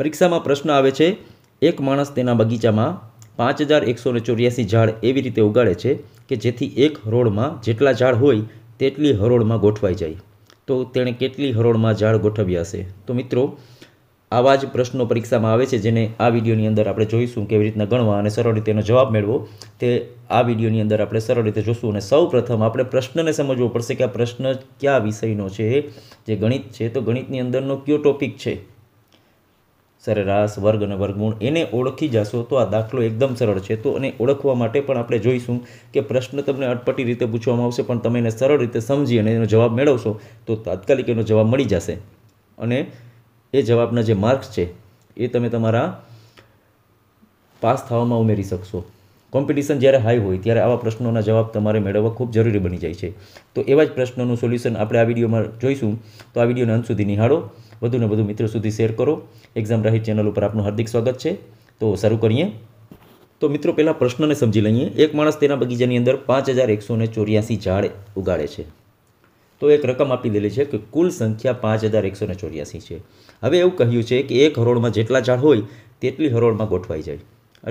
પરીક્ષામાં પ્રશ્ન આવે છે એક માણસ તેના બગીચામાં પાંચ હજાર એકસો ને ચોર્યાસી ઝાડ એવી રીતે ઉગાડે છે કે જેથી એક હરોળમાં જેટલા ઝાડ હોય તેટલી હરોળમાં ગોઠવાઈ જાય તો તેણે કેટલી હરોળમાં ઝાડ ગોઠવ્યા હશે તો મિત્રો આવા જ પ્રશ્નો પરીક્ષામાં આવે છે જેને આ વિડીયોની અંદર આપણે જોઈશું કેવી રીતના ગણવા અને સરળ રીતે એનો જવાબ મેળવો તે આ વિડીયોની અંદર આપણે સરળ રીતે જોશું અને સૌ પ્રથમ આપણે પ્રશ્નને સમજવો પડશે કે આ પ્રશ્ન કયા વિષયનો છે જે ગણિત છે તો ગણિતની અંદરનો કયો ટોપિક છે સરેરાશ વર્ગ અને વર્ગમૂળ એને ઓળખી જશો તો આ દાખલો એકદમ સરળ છે તો અને ઓળખવા માટે પણ આપણે જોઈશું કે પ્રશ્ન તમને અટપટી રીતે પૂછવામાં આવશે પણ તમે એને સરળ રીતે સમજી અને એનો જવાબ મેળવશો તો તાત્કાલિક એનો જવાબ મળી જશે અને એ જવાબના જે માર્ક્સ છે એ તમે તમારા પાસ થવામાં ઉમેરી શકશો કોમ્પિટિશન જ્યારે હાઈ હોય ત્યારે આવા પ્રશ્નોના જવાબ તમારે મેળવવા ખૂબ જરૂરી બની જાય છે તો એવા જ પ્રશ્નોનું સોલ્યુશન આપણે આ વિડીયોમાં જોઈશું તો આ વિડીયોને અંત સુધી નિહાળો વધુને વધુ મિત્રો સુધી શેર કરો એક્ઝામ રાહી ચેનલ ઉપર આપનું હાર્દિક સ્વાગત છે તો શરૂ કરીએ તો મિત્રો પહેલાં પ્રશ્નને સમજી લઈએ એક માણસ તેના બગીચાની અંદર પાંચ હજાર એકસો ને ઝાડ ઉગાડે છે તો એક રકમ આપી દેલી છે કે કુલ સંખ્યા પાંચ હજાર એકસો ને છે હવે એવું કહ્યું છે કે એક હરોળમાં જેટલા ઝાડ હોય તેટલી હરોળમાં ગોઠવાઈ જાય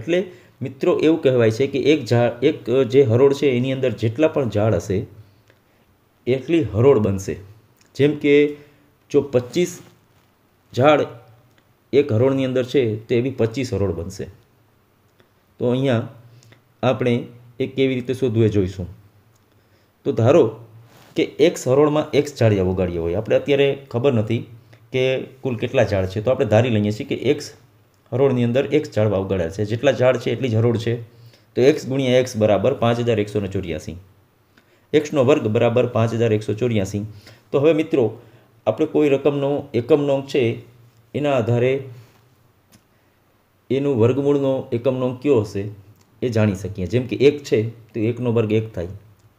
એટલે મિત્રો એવું કહેવાય છે કે એક ઝાડ એક જે હરોળ છે એની અંદર જેટલા પણ ઝાડ હશે એટલી હરોળ બનશે જેમ કે જો પચીસ ઝાડ એક હરોળની અંદર છે તો એવી પચીસ હરોળ બનશે તો અહીંયા આપણે એ કેવી રીતે શોધવું એ જોઈશું તો ધારો કે એક હરોળમાં એક ઝાડિયા વગાડ્યા હોય આપણે અત્યારે ખબર નથી કે કુલ કેટલા ઝાડ છે તો આપણે ધારી લઈએ છીએ કે એક હરોળની અંદર એક ઝાડવા ઉગાડ્યા છે જેટલા ઝાડ છે એટલી જ હરોળ છે તો એક્સ ગુણ્યા એક્સ બરાબર પાંચ હજાર એકસો ને ચોર્યાસી એક્સનો વર્ગ બરાબર પાંચ હજાર એકસો ચોર્યાસી તો હવે મિત્રો આપણે કોઈ રકમનો એકમનો અંક છે એના આધારે એનું વર્ગમૂળનો એકમનો કયો હશે એ જાણી શકીએ જેમ કે એક છે તો એકનો વર્ગ એક થાય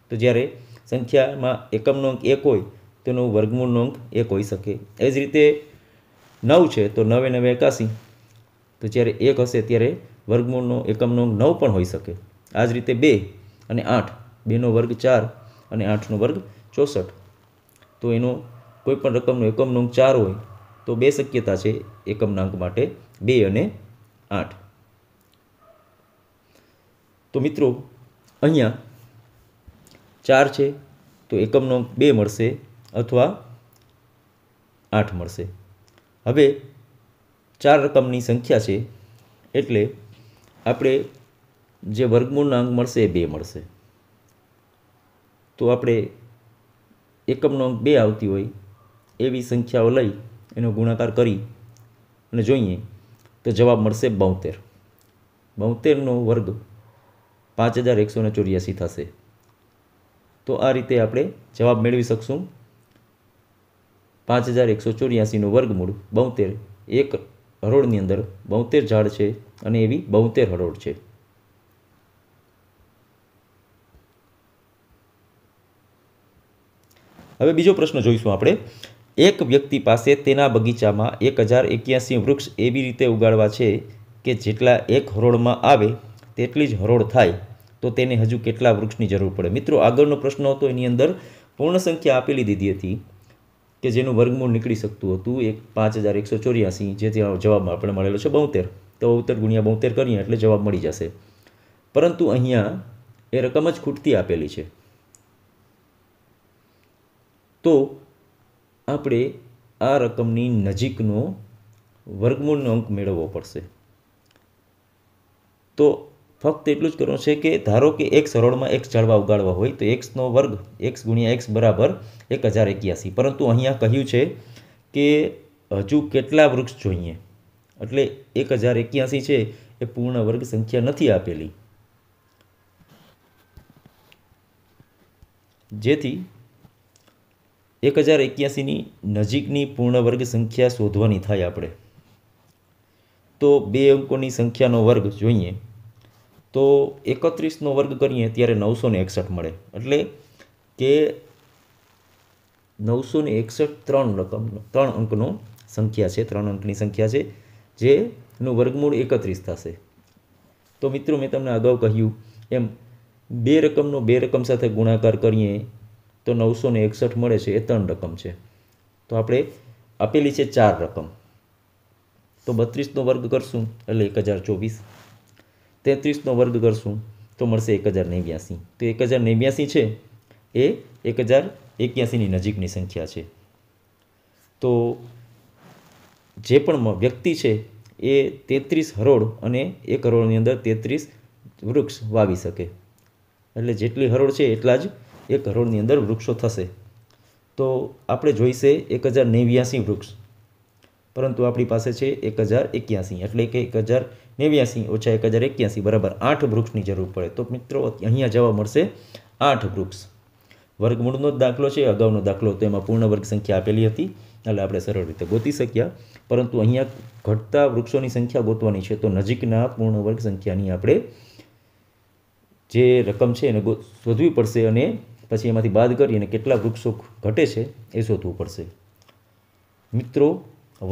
તો જ્યારે સંખ્યામાં એકમનો અંક એક હોય તેનો વર્ગમૂળનો અંક એક હોઈ શકે એ જ રીતે નવ છે તો નવે નવે એકાસી તો જ્યારે એક હશે ત્યારે વર્ગમૂળનો એકમનો અંક નવ પણ હોઈ શકે આ જ રીતે બે અને આઠ બેનો વર્ગ ચાર અને આઠનો વર્ગ ચોસઠ તો એનો કોઈપણ રકમનો એકમનો અંક ચાર હોય તો બે શક્યતા છે એકમના અંક માટે બે અને આઠ તો મિત્રો અહીંયા ચાર છે તો એકમનો અંક બે મળશે અથવા આઠ મળશે હવે ચાર રકમની સંખ્યા છે એટલે આપણે જે વર્ગમૂળના અંક મળશે એ બે મળશે તો આપણે એકમનો અંક બે આવતી હોય એવી સંખ્યાઓ લઈ એનો ગુણાકાર કરી અને જોઈએ તો જવાબ મળશે બોતેર બોતેરનો વર્ગ પાંચ હજાર એકસો ને ચોર્યાસી થશે તો આ રીતે આપણે જવાબ મેળવી શકશું પાંચ હજાર એકસો ચોર્યાસીનું વર્ગમૂળ બોતેર એક હરોળની અંદર બોતેર ઝાડ છે અને એવી બોતેર હરોળ છે હવે બીજો પ્રશ્ન જોઈશું આપણે એક વ્યક્તિ પાસે તેના બગીચામાં એક હજાર એક્યાસી વૃક્ષ એવી રીતે ઉગાડવા છે કે જેટલા એક હરોળમાં આવે તેટલી જ હરોળ થાય તો તેને હજુ કેટલા વૃક્ષની જરૂર પડે મિત્રો આગળનો પ્રશ્ન હતો એની અંદર પૂર્ણ સંખ્યા આપેલી દીધી હતી કે જેનું વર્ગમૂળ નીકળી શકતું હતું એક પાંચ હજાર એકસો ચોર્યાસી જે ત્યાં જવાબમાં આપણે મળેલો છે બોતેર તો બોતેર ગુણ્યા બોતેર કરીએ એટલે જવાબ મળી જશે પરંતુ અહીંયા એ રકમ જ ખૂટતી આપેલી છે તો આપણે આ રકમની નજીકનો વર્ગમૂળનો અંક મેળવવો પડશે તો ફક્ત એટલું જ કરવાનું છે કે ધારો કે એક સરોળમાં એક જાળવા ઉગાડવા હોય તો એક્સનો વર્ગ એક્સ ગુણ્યા એક્સ બરાબર એક હજાર એક્યાસી પરંતુ અહીંયા કહ્યું છે કે હજુ કેટલા વૃક્ષ જોઈએ એટલે એક હજાર એક્યાસી છે એ પૂર્ણ વર્ગ સંખ્યા નથી આપેલી જેથી એક હજાર એક્યાસીની નજીકની પૂર્ણ વર્ગ સંખ્યા શોધવાની થાય આપણે તો બે અંકોની સંખ્યાનો વર્ગ જોઈએ તો એકત્રીસનો વર્ગ કરીએ ત્યારે નવસો ને એકસઠ મળે એટલે કે નવસો ને એકસઠ ત્રણ રકમ ત્રણ અંકનો સંખ્યા છે ત્રણ અંકની સંખ્યા છે જેનું વર્ગમૂળ એકત્રીસ થશે તો મિત્રો મેં તમને અગાઉ કહ્યું એમ બે રકમનો બે રકમ સાથે ગુણાકાર કરીએ તો નવસો ને એકસઠ મળે છે એ ત્રણ રકમ છે તો આપણે આપેલી છે ચાર રકમ તો બત્રીસનો વર્ગ કરશું એટલે એક હજાર ચોવીસ તેત્રીસનો વર્ગ કરશું તો મળશે એક હજાર નેવ્યાસી તો એક હજાર નેવ્યાસી છે એ એક હજાર એક્યાસીની નજીકની સંખ્યા છે તો જે પણ વ્યક્તિ છે એ તેત્રીસ હરોળ અને એક હરોળની અંદર તેત્રીસ વૃક્ષ વાવી શકે એટલે જેટલી હરોળ છે એટલા જ એક હરોળની અંદર વૃક્ષો થશે તો આપણે જોઈશે એક હજાર નેવ્યાસી વૃક્ષ પરંતુ આપણી પાસે છે એક હજાર એક્યાસી એટલે કે એક હજાર નેવ્યાસી ઓછા એક હજાર એક્યાસી બરાબર આઠ વૃક્ષની જરૂર પડે તો મિત્રો અહીંયા જવા મળશે આઠ વૃક્ષ વર્ગમૂળનો જ દાખલો છે અગાઉનો દાખલો તો એમાં પૂર્ણ વર્ગ સંખ્યા આપેલી હતી એટલે આપણે સરળ રીતે ગોતી શક્યા પરંતુ અહીંયા ઘટતા વૃક્ષોની સંખ્યા ગોતવાની છે તો નજીકના પૂર્ણ વર્ગ સંખ્યાની આપણે જે રકમ છે એને શોધવી પડશે અને પછી એમાંથી બાદ કરી અને કેટલા વૃક્ષો ઘટે છે એ શોધવું પડશે મિત્રો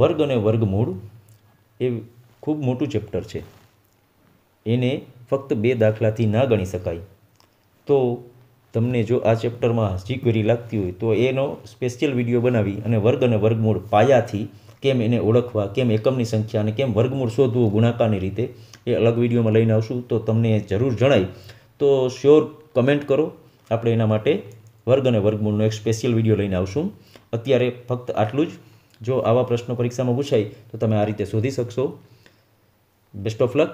વર્ગ અને વર્ગમૂળ એ ખૂબ મોટું ચેપ્ટર છે એને ફક્ત બે દાખલાથી ના ગણી શકાય તો તમને જો આ ચેપ્ટરમાં જીક્વેરી લાગતી હોય તો એનો સ્પેશિયલ વિડીયો બનાવી અને વર્ગ અને વર્ગમૂળ પાયાથી કેમ એને ઓળખવા કેમ એકમની સંખ્યા અને કેમ વર્ગમૂળ શોધવું ગુણાકારની રીતે એ અલગ વિડીયોમાં લઈને આવશું તો તમને જરૂર જણાય તો શ્યોર કમેન્ટ કરો આપણે એના માટે વર્ગ અને વર્ગમૂળનો એક સ્પેશિયલ વિડીયો લઈને આવશું અત્યારે ફક્ત આટલું જ જો આવા પ્રશ્નો પરીક્ષામાં પૂછાય તો તમે આ રીતે શોધી શકશો બેસ્ટ ઓફ લક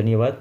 ધન્યવાદ